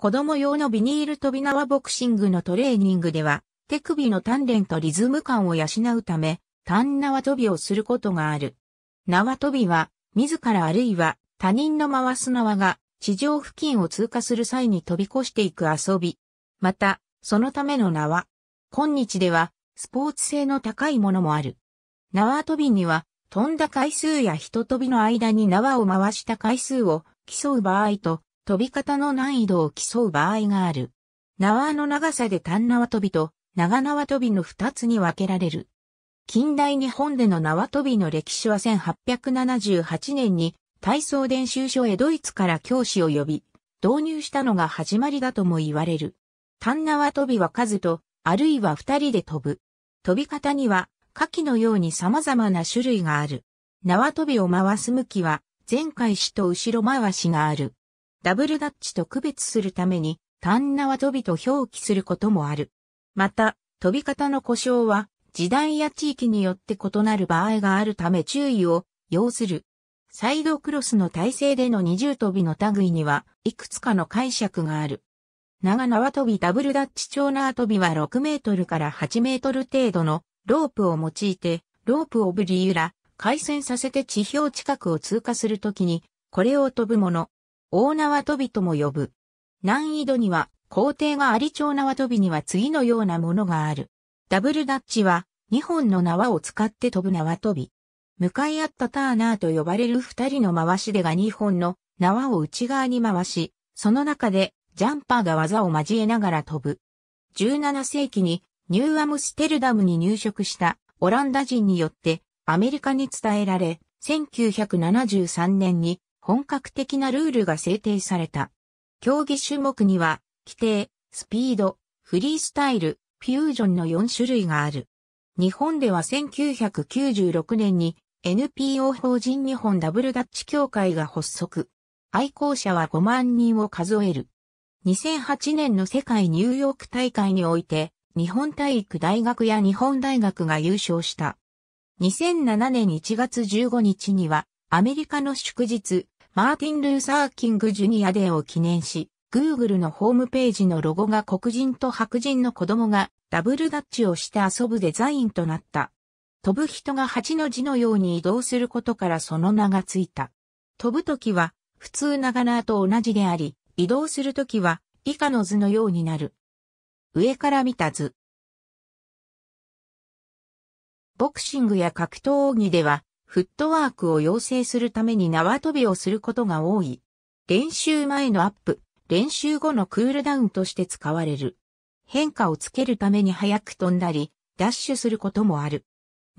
子供用のビニール飛び縄ボクシングのトレーニングでは、手首の鍛錬とリズム感を養うため、単縄跳びをすることがある。縄跳びは、自らあるいは他人の回す縄が地上付近を通過する際に飛び越していく遊び。また、そのための縄。今日では、スポーツ性の高いものもある。縄跳びには、飛んだ回数や人飛びの間に縄を回した回数を競う場合と、飛び方の難易度を競う場合がある。縄の長さで単縄跳びと長縄跳びの二つに分けられる。近代日本での縄跳びの歴史は1878年に体操練習所へドイツから教師を呼び、導入したのが始まりだとも言われる。単縄跳びは数と、あるいは二人で飛ぶ。飛び方には、下記のように様々な種類がある。縄跳びを回す向きは、前回しと後ろ回しがある。ダブルダッチと区別するために、単縄飛びと表記することもある。また、飛び方の故障は、時代や地域によって異なる場合があるため注意を要する。サイドクロスの体制での二重飛びの類には、いくつかの解釈がある。長縄飛びダブルダッチ長縄飛びは6メートルから8メートル程度のロープを用いて、ロープをブり揺ら、回旋させて地表近くを通過するときに、これを飛ぶもの。大縄跳びとも呼ぶ。難易度には、工程があり長縄跳びには次のようなものがある。ダブルダッチは、2本の縄を使って飛ぶ縄跳び。向かい合ったターナーと呼ばれる2人の回しでが2本の縄を内側に回し、その中でジャンパーが技を交えながら飛ぶ。17世紀にニューアムステルダムに入植したオランダ人によってアメリカに伝えられ、1973年に本格的なルールが制定された。競技種目には、規定、スピード、フリースタイル、フュージョンの4種類がある。日本では1996年に NPO 法人日本ダブルダッチ協会が発足。愛好者は5万人を数える。2008年の世界ニューヨーク大会において、日本体育大学や日本大学が優勝した。2007年1月15日には、アメリカの祝日、マーティン・ルーサー・キング・ジュニアデーを記念し、Google のホームページのロゴが黒人と白人の子供がダブルダッチをして遊ぶデザインとなった。飛ぶ人が8の字のように移動することからその名がついた。飛ぶときは普通ながらと同じであり、移動するときは以下の図のようになる。上から見た図。ボクシングや格闘技ではフットワークを養成するために縄跳びをすることが多い。練習前のアップ、練習後のクールダウンとして使われる。変化をつけるために早く飛んだり、ダッシュすることもある。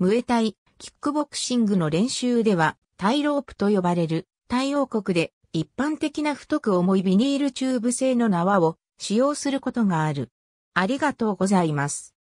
ムエタイ、キックボクシングの練習では、タイロープと呼ばれる、タイ王国で一般的な太く重いビニールチューブ製の縄を使用することがある。ありがとうございます。